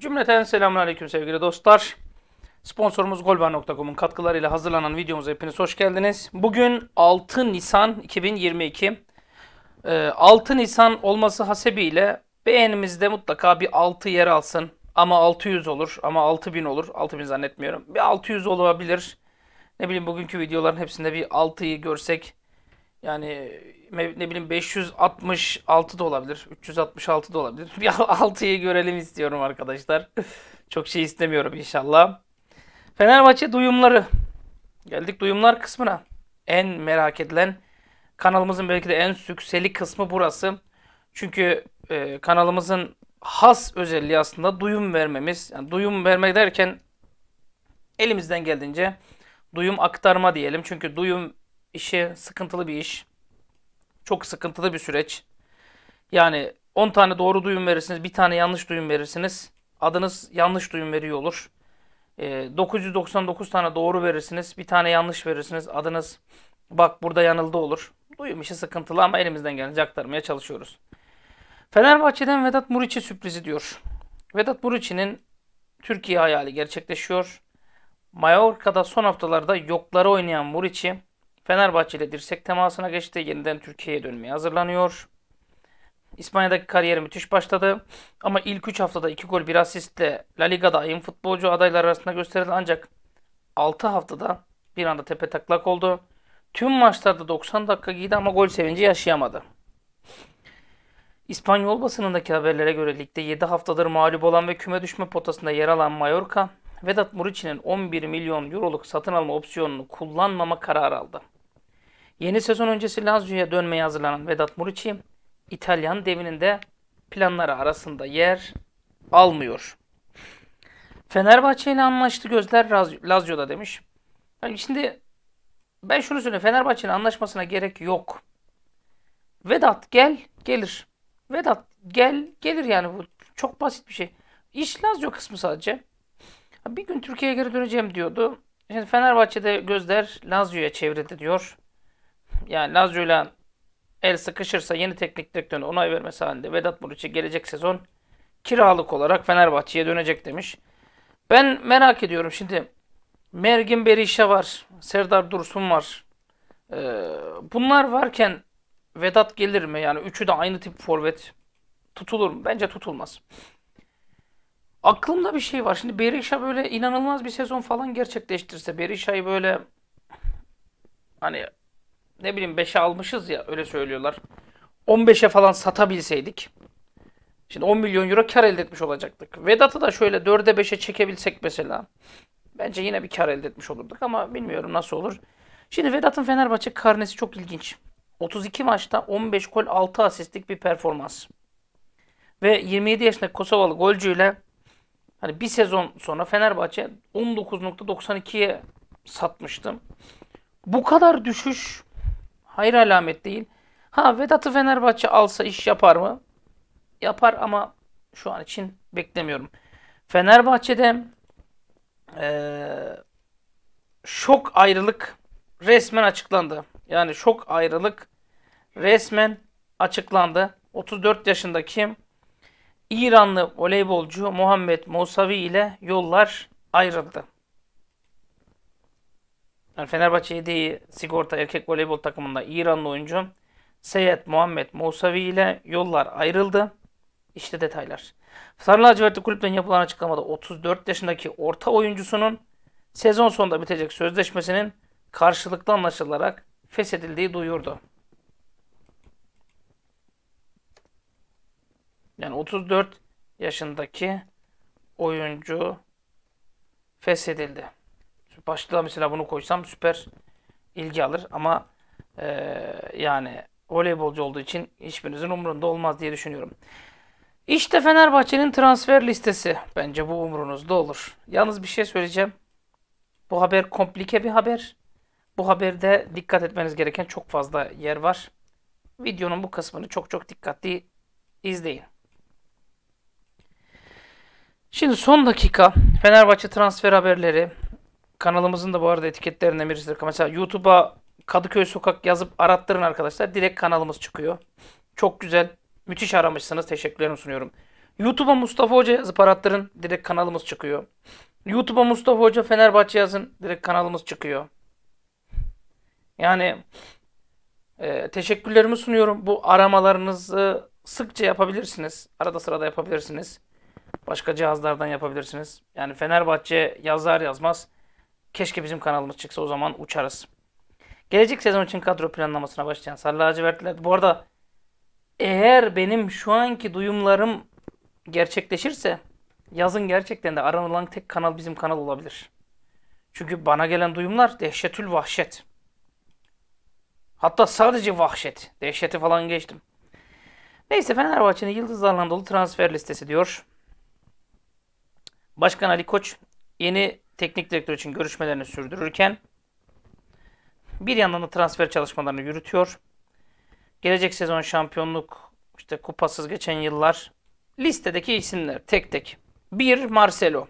Cümleten selamünaleyküm sevgili dostlar. Sponsorumuz golbar.com'un katkılarıyla hazırlanan videomuza hepiniz hoş geldiniz. Bugün 6 Nisan 2022. 6 ee, Nisan olması hasebiyle beğenimizde mutlaka bir 6 yer alsın. Ama 600 olur, ama 6000 olur. 6000 zannetmiyorum. Bir 600 olabilir. Ne bileyim bugünkü videoların hepsinde bir 6'yı görsek yani ne bileyim 566 da olabilir. 366 da olabilir. Bir 6'yı görelim istiyorum arkadaşlar. Çok şey istemiyorum inşallah. Fenerbahçe duyumları. Geldik duyumlar kısmına. En merak edilen kanalımızın belki de en sükseli kısmı burası. Çünkü e, kanalımızın has özelliği aslında duyum vermemiz. Yani duyum vermek derken elimizden geldiğince duyum aktarma diyelim. Çünkü duyum işi sıkıntılı bir iş. Çok sıkıntılı bir süreç. Yani 10 tane doğru duyum verirsiniz, bir tane yanlış duyum verirsiniz. Adınız yanlış duyum veriyor olur. E, ee, 999 tane doğru verirsiniz, bir tane yanlış verirsiniz. Adınız bak burada yanıldı olur. Duyum işi sıkıntılı ama elimizden gelince aktarmaya çalışıyoruz. Fenerbahçe'den Vedat Muriçi sürprizi diyor. Vedat Muriçi'nin Türkiye hayali gerçekleşiyor. Mallorca'da son haftalarda yokları oynayan Muriçi Fenerbahçe ile dirsek temasına geçti. Yeniden Türkiye'ye dönmeye hazırlanıyor. İspanya'daki kariyeri müthiş başladı. Ama ilk 3 haftada 2 gol 1 asistle La Liga'da ayın futbolcu adayları arasında gösterildi. Ancak 6 haftada bir anda tepe taklak oldu. Tüm maçlarda 90 dakika giydi ama gol sevinci yaşayamadı. İspanyol basınındaki haberlere göre ligde 7 haftadır mağlup olan ve küme düşme potasında yer alan Mallorca, Vedat Muriç'in 11 milyon euroluk satın alma opsiyonunu kullanmama kararı aldı. Yeni sezon öncesi Lazio'ya dönmeye hazırlanan Vedat Murici, İtalyan devinin de planları arasında yer almıyor. Fenerbahçe ile anlaştı gözler Lazio'da demiş. Yani şimdi ben şunu söyleyeyim. Fenerbahçe'nin anlaşmasına gerek yok. Vedat gel gelir. Vedat gel gelir yani bu çok basit bir şey. İş Lazio kısmı sadece. Bir gün Türkiye'ye geri döneceğim diyordu. Şimdi Fenerbahçe'de gözler Lazio'ya çevrildi diyor yani Lazio ile el sıkışırsa yeni teknik direktörün onay vermesi halinde Vedat Muriç'i gelecek sezon kiralık olarak Fenerbahçe'ye dönecek demiş. Ben merak ediyorum şimdi Mergin Berişe var, Serdar Dursun var. Ee, bunlar varken Vedat gelir mi? Yani üçü de aynı tip forvet tutulur mu? Bence tutulmaz. Aklımda bir şey var. Şimdi Berisha böyle inanılmaz bir sezon falan gerçekleştirse, Berisha'yı böyle hani ne bileyim 5'e almışız ya öyle söylüyorlar. 15'e falan satabilseydik şimdi 10 milyon euro kar elde etmiş olacaktık. Vedat'ı da şöyle 4'e 5'e çekebilsek mesela bence yine bir kar elde etmiş olurduk ama bilmiyorum nasıl olur. Şimdi Vedat'ın Fenerbahçe karnesi çok ilginç. 32 maçta 15 gol 6 asistlik bir performans. Ve 27 yaşındaki Kosovalı golcüyle hani bir sezon sonra Fenerbahçe 19.92'ye satmıştım. Bu kadar düşüş Hayır alamet değil. Ha Vedat'ı Fenerbahçe alsa iş yapar mı? Yapar ama şu an için beklemiyorum. Fenerbahçe'de ee, şok ayrılık resmen açıklandı. Yani şok ayrılık resmen açıklandı. 34 yaşındaki İranlı voleybolcu Muhammed Musavi ile yollar ayrıldı. Yani Fenerbahçe 7 sigorta erkek voleybol takımında İranlı oyuncu Seyet Muhammed Musavi ile yollar ayrıldı. İşte detaylar. Sarı lacivertli kulüpten yapılan açıklamada 34 yaşındaki orta oyuncusunun sezon sonunda bitecek sözleşmesinin karşılıklı anlaşılarak feshedildiği duyurdu. Yani 34 yaşındaki oyuncu feshedildi başlığa mesela bunu koysam süper ilgi alır ama e, yani voleybolcu olduğu için hiçbirinizin umurunda olmaz diye düşünüyorum. İşte Fenerbahçe'nin transfer listesi. Bence bu umurunuzda olur. Yalnız bir şey söyleyeceğim. Bu haber komplike bir haber. Bu haberde dikkat etmeniz gereken çok fazla yer var. Videonun bu kısmını çok çok dikkatli izleyin. Şimdi son dakika Fenerbahçe transfer haberleri kanalımızın da bu arada etiketlerinden birisidir. Mesela YouTube'a Kadıköy Sokak yazıp arattırın arkadaşlar. Direkt kanalımız çıkıyor. Çok güzel. Müthiş aramışsınız. Teşekkürlerimi sunuyorum. YouTube'a Mustafa Hoca yazıp arattırın. Direkt kanalımız çıkıyor. YouTube'a Mustafa Hoca Fenerbahçe yazın. Direkt kanalımız çıkıyor. Yani e, teşekkürlerimi sunuyorum. Bu aramalarınızı sıkça yapabilirsiniz. Arada sırada yapabilirsiniz. Başka cihazlardan yapabilirsiniz. Yani Fenerbahçe yazar yazmaz Keşke bizim kanalımız çıksa o zaman uçarız. Gelecek sezon için kadro planlamasına başlayan Sarı Lacivertliler. Bu arada eğer benim şu anki duyumlarım gerçekleşirse yazın gerçekten de aranılan tek kanal bizim kanal olabilir. Çünkü bana gelen duyumlar dehşetül vahşet. Hatta sadece vahşet. Dehşeti falan geçtim. Neyse Fenerbahçe'nin yıldızlarla dolu transfer listesi diyor. Başkan Ali Koç yeni teknik direktör için görüşmelerini sürdürürken bir yandan da transfer çalışmalarını yürütüyor. Gelecek sezon şampiyonluk, işte kupasız geçen yıllar. Listedeki isimler tek tek. Bir Marcelo.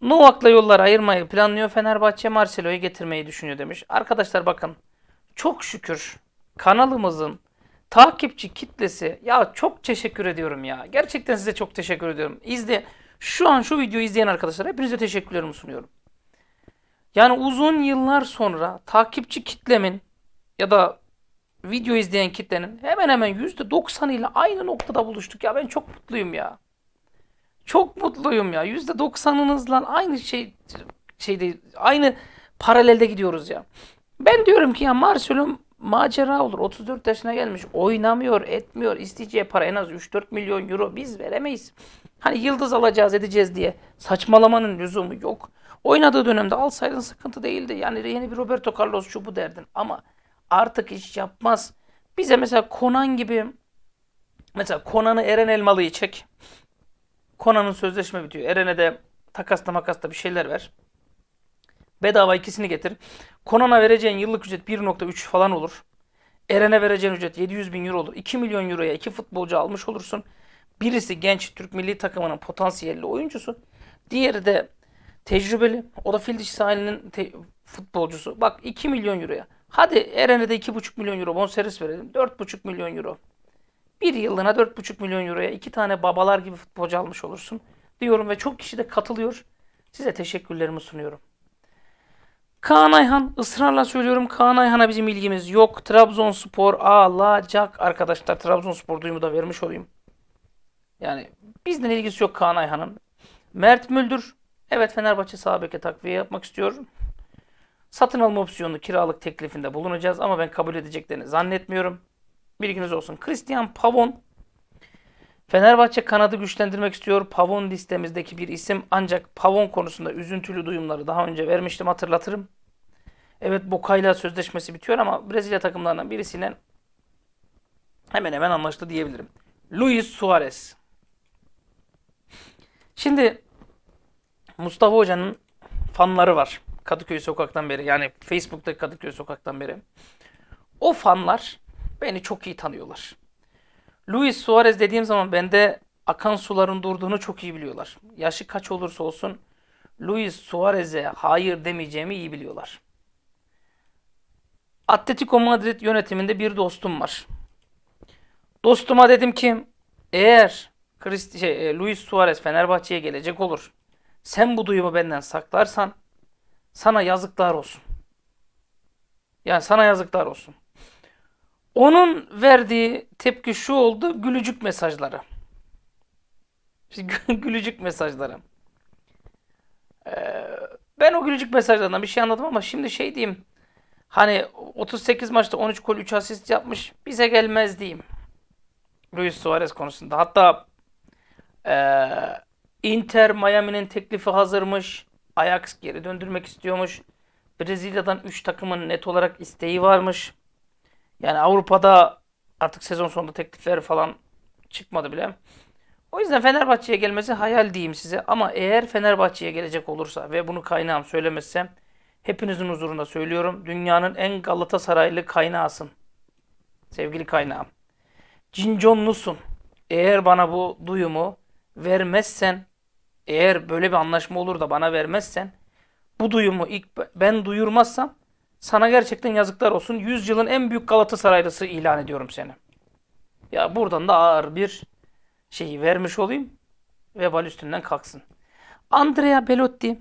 Novak'la yolları ayırmayı planlıyor Fenerbahçe. Marcelo'yu getirmeyi düşünüyor demiş. Arkadaşlar bakın çok şükür kanalımızın takipçi kitlesi ya çok teşekkür ediyorum ya. Gerçekten size çok teşekkür ediyorum. İzle şu an şu videoyu izleyen arkadaşlara hepinize teşekkürlerimi sunuyorum. Yani uzun yıllar sonra takipçi kitlemin ya da video izleyen kitlenin hemen hemen %90 ile aynı noktada buluştuk. Ya ben çok mutluyum ya. Çok mutluyum ya. %90'ınızla aynı şey şeyde aynı paralelde gidiyoruz ya. Ben diyorum ki ya Marcel'üm macera olur. 34 yaşına gelmiş oynamıyor, etmiyor. İsteyeceği para en az 3-4 milyon euro biz veremeyiz. Hani yıldız alacağız edeceğiz diye saçmalamanın lüzumu yok. Oynadığı dönemde alsaydın sıkıntı değildi. Yani yeni bir Roberto Carlos şu bu derdin ama artık iş yapmaz. Bize mesela Konan gibi mesela Konan'ı Eren Elmalı'yı çek. Konan'ın sözleşme bitiyor. Eren'e de takasla makasla bir şeyler ver. Bedava ikisini getir. Konan'a vereceğin yıllık ücret 1.3 falan olur. Eren'e vereceğin ücret 700 bin euro olur. 2 milyon euroya iki futbolcu almış olursun. Birisi genç Türk milli takımının potansiyelli oyuncusu. Diğeri de tecrübeli. O da Fildiş sahilinin futbolcusu. Bak 2 milyon euroya. Hadi Eren'e de 2,5 milyon euro bonservis verelim. 4,5 milyon euro. Bir yıllığına 4,5 milyon euroya iki tane babalar gibi futbolcu almış olursun. Diyorum ve çok kişi de katılıyor. Size teşekkürlerimi sunuyorum. Kaan Ayhan ısrarla söylüyorum Kaan Ayhan'a bizim ilgimiz yok. Trabzonspor alacak arkadaşlar. Trabzonspor duyumu da vermiş olayım. Yani bizden ilgisi yok Kaan Ayhan'ın. Mert Müldür evet Fenerbahçe sağ takviye yapmak istiyor. Satın alma opsiyonu kiralık teklifinde bulunacağız ama ben kabul edeceklerini zannetmiyorum. Bilginiz olsun. Christian Pavon Fenerbahçe kanadı güçlendirmek istiyor. Pavon listemizdeki bir isim ancak Pavon konusunda üzüntülü duyumları daha önce vermiştim hatırlatırım. Evet Boka'yla sözleşmesi bitiyor ama Brezilya takımlarından birisiyle hemen hemen anlaştı diyebilirim. Luis Suarez. Şimdi Mustafa Hoca'nın fanları var. Kadıköy sokaktan beri yani Facebook'ta Kadıköy sokaktan beri. O fanlar beni çok iyi tanıyorlar. Luis Suarez dediğim zaman bende akan suların durduğunu çok iyi biliyorlar. Yaşı kaç olursa olsun Luis Suarez'e hayır demeyeceğimi iyi biliyorlar. Atletico Madrid yönetiminde bir dostum var. Dostuma dedim ki eğer Christi, şey, e, Luis Suarez Fenerbahçe'ye gelecek olur. Sen bu duyumu benden saklarsan sana yazıklar olsun. Yani sana yazıklar olsun. Onun verdiği tepki şu oldu, gülücük mesajları. İşte gülücük mesajları. Ee, ben o gülücük mesajlarından bir şey anladım ama şimdi şey diyeyim. Hani 38 maçta 13 gol 3 asist yapmış. Bize gelmez diyeyim. Luis Suarez konusunda. Hatta e, Inter Miami'nin teklifi hazırmış. Ajax geri döndürmek istiyormuş. Brezilya'dan 3 takımın net olarak isteği varmış. Yani Avrupa'da artık sezon sonunda teklifler falan çıkmadı bile. O yüzden Fenerbahçe'ye gelmesi hayal diyeyim size. Ama eğer Fenerbahçe'ye gelecek olursa ve bunu kaynağım söylemezsem hepinizin huzurunda söylüyorum. Dünyanın en Galatasaraylı kaynağısın. Sevgili kaynağım. Cinconlusun. Eğer bana bu duyumu vermezsen, eğer böyle bir anlaşma olur da bana vermezsen, bu duyumu ilk ben duyurmazsam sana gerçekten yazıklar olsun. Yüzyılın en büyük Galatasaraylısı ilan ediyorum seni. Ya buradan da ağır bir şeyi vermiş olayım. Vebal üstünden kalksın. Andrea Belotti.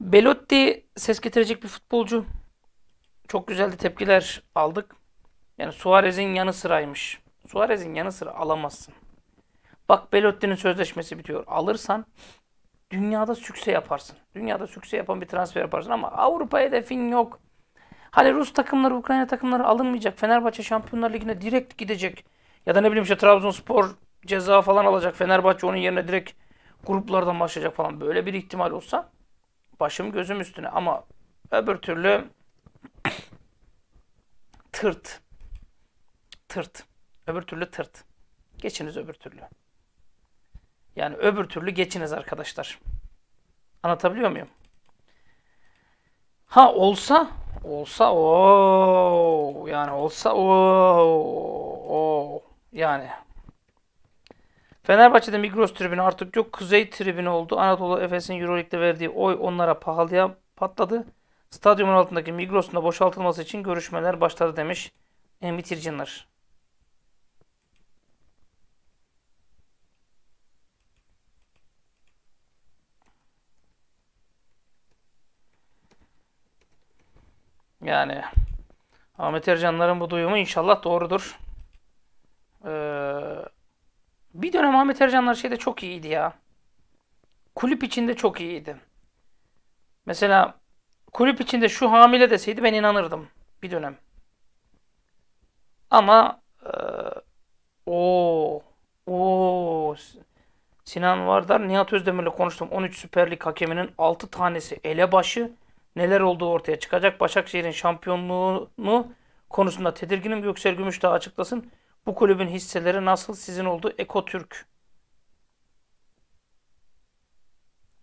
Belotti ses getirecek bir futbolcu. Çok güzel de tepkiler aldık. Yani Suarez'in yanı sıraymış. Suarez'in yanı sıra alamazsın. Bak Belotti'nin sözleşmesi bitiyor. Alırsan dünyada sükse yaparsın. Dünyada sükse yapan bir transfer yaparsın ama Avrupa hedefin yok. Hani Rus takımları, Ukrayna takımları alınmayacak. Fenerbahçe Şampiyonlar Ligi'ne direkt gidecek. Ya da ne bileyim işte Trabzonspor ceza falan alacak. Fenerbahçe onun yerine direkt gruplardan başlayacak falan. Böyle bir ihtimal olsa başım gözüm üstüne. Ama öbür türlü tırt. Tırt. Öbür türlü tırt. Geçiniz öbür türlü. Yani öbür türlü geçiniz arkadaşlar. Anlatabiliyor muyum? Ha olsa olsa o yani olsa o o yani Fenerbahçe'de Migros tribünü artık yok. Kuzey tribünü oldu. Anadolu Efes'in Euroleague'de verdiği oy onlara pahalıya patladı. Stadyumun altındaki Migros'un da boşaltılması için görüşmeler başladı demiş Embitircinler. Yani Ahmet Ercanların bu duyumu inşallah doğrudur. Ee, bir dönem Ahmet Ercanlar şeyde çok iyiydi ya. Kulüp içinde çok iyiydi. Mesela kulüp içinde şu hamile deseydi ben inanırdım bir dönem. Ama e, o o Sinan Vardar Nihat Özdemir'le konuştum. 13 Süper Lig hakeminin 6 tanesi elebaşı neler olduğu ortaya çıkacak. Başakşehir'in şampiyonluğunu konusunda tedirginim. Göksel Gümüş daha açıklasın. Bu kulübün hisseleri nasıl sizin oldu? Eko Türk.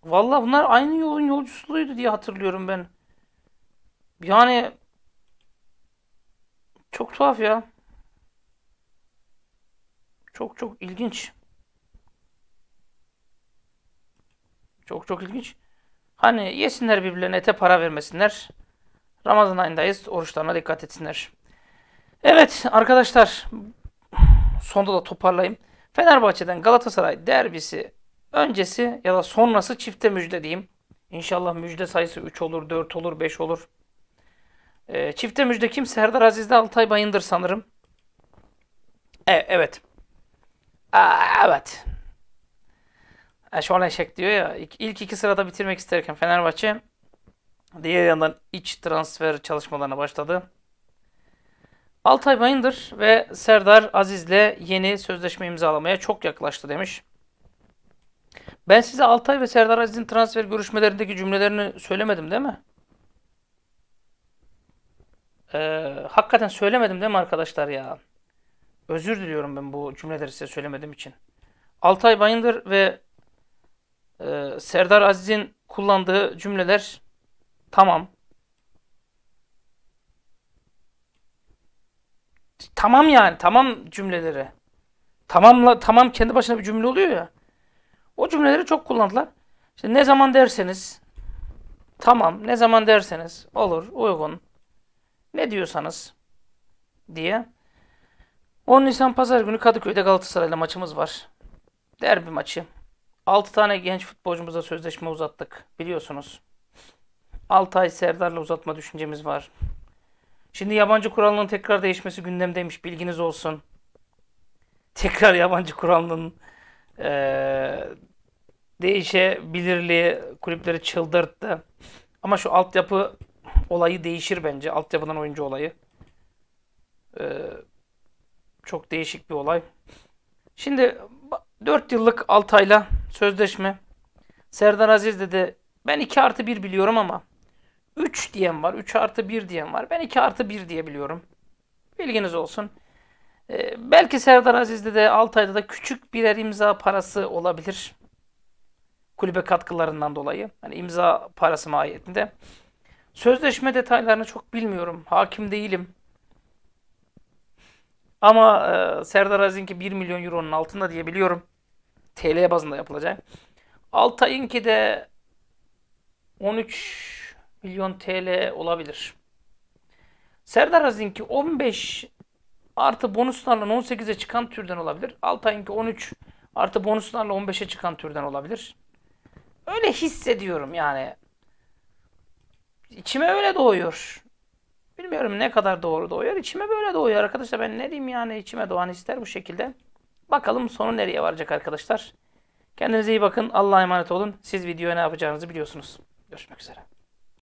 Valla bunlar aynı yolun yolcusuydu diye hatırlıyorum ben. Yani çok tuhaf ya. Çok çok ilginç. Çok çok ilginç. Hani yesinler birbirlerine ete para vermesinler. Ramazan ayındayız. Oruçlarına dikkat etsinler. Evet arkadaşlar sonda da toparlayayım. Fenerbahçe'den Galatasaray derbisi öncesi ya da sonrası çifte müjde diyeyim. İnşallah müjde sayısı 3 olur, 4 olur, 5 olur. E, çifte müjde kim? Serdar Aziz'de Altay Bayındır sanırım. E, evet. Aa, evet. Yani şu diyor ya ilk iki sırada bitirmek isterken Fenerbahçe diğer yandan iç transfer çalışmalarına başladı. Altay Bayındır ve Serdar Aziz'le yeni sözleşme imzalamaya çok yaklaştı demiş. Ben size Altay ve Serdar Aziz'in transfer görüşmelerindeki cümlelerini söylemedim değil mi? Ee, hakikaten söylemedim değil mi arkadaşlar ya? Özür diliyorum ben bu cümleleri size söylemediğim için. Altay Bayındır ve ee, Serdar Aziz'in kullandığı cümleler tamam. Tamam yani tamam cümleleri. Tamamla tamam kendi başına bir cümle oluyor ya. O cümleleri çok kullandılar. İşte ne zaman derseniz tamam, ne zaman derseniz olur, uygun. Ne diyorsanız diye. 10 Nisan Pazar günü Kadıköy'de Galatasaray'la maçımız var. Derbi maçı. 6 tane genç futbolcumuza sözleşme uzattık biliyorsunuz. 6 ay Serdar'la uzatma düşüncemiz var. Şimdi yabancı kuralının tekrar değişmesi gündemdeymiş bilginiz olsun. Tekrar yabancı kuralının ee, değişebilirliği kulüpleri çıldırttı. Ama şu altyapı olayı değişir bence. Altyapıdan oyuncu olayı. Ee, çok değişik bir olay. Şimdi 4 yıllık Altay'la sözleşme. Serdar Aziz dedi ben 2 artı 1 biliyorum ama 3 diyen var, 3 artı 1 diyen var. Ben 2 artı 1 diye biliyorum. Bilginiz olsun. Ee, belki Serdar Aziz'de de Altay'da da küçük birer imza parası olabilir. Kulübe katkılarından dolayı. Hani imza parası mahiyetinde. Sözleşme detaylarını çok bilmiyorum. Hakim değilim. Ama e, Serdar Aziz'inki 1 milyon euronun altında diye biliyorum. TL bazında yapılacak. Altay'ınki de 13 milyon TL olabilir. Serdar Aziz'inki 15 artı bonuslarla 18'e çıkan türden olabilir. Altay'ınki 13 artı bonuslarla 15'e çıkan türden olabilir. Öyle hissediyorum yani. İçime öyle doğuyor. Bilmiyorum ne kadar doğru doğuyor. İçime böyle doğuyor arkadaşlar. Ben ne diyeyim yani içime doğan hisler bu şekilde. Bakalım sonu nereye varacak arkadaşlar. Kendinize iyi bakın. Allah'a emanet olun. Siz videoya ne yapacağınızı biliyorsunuz. Görüşmek üzere.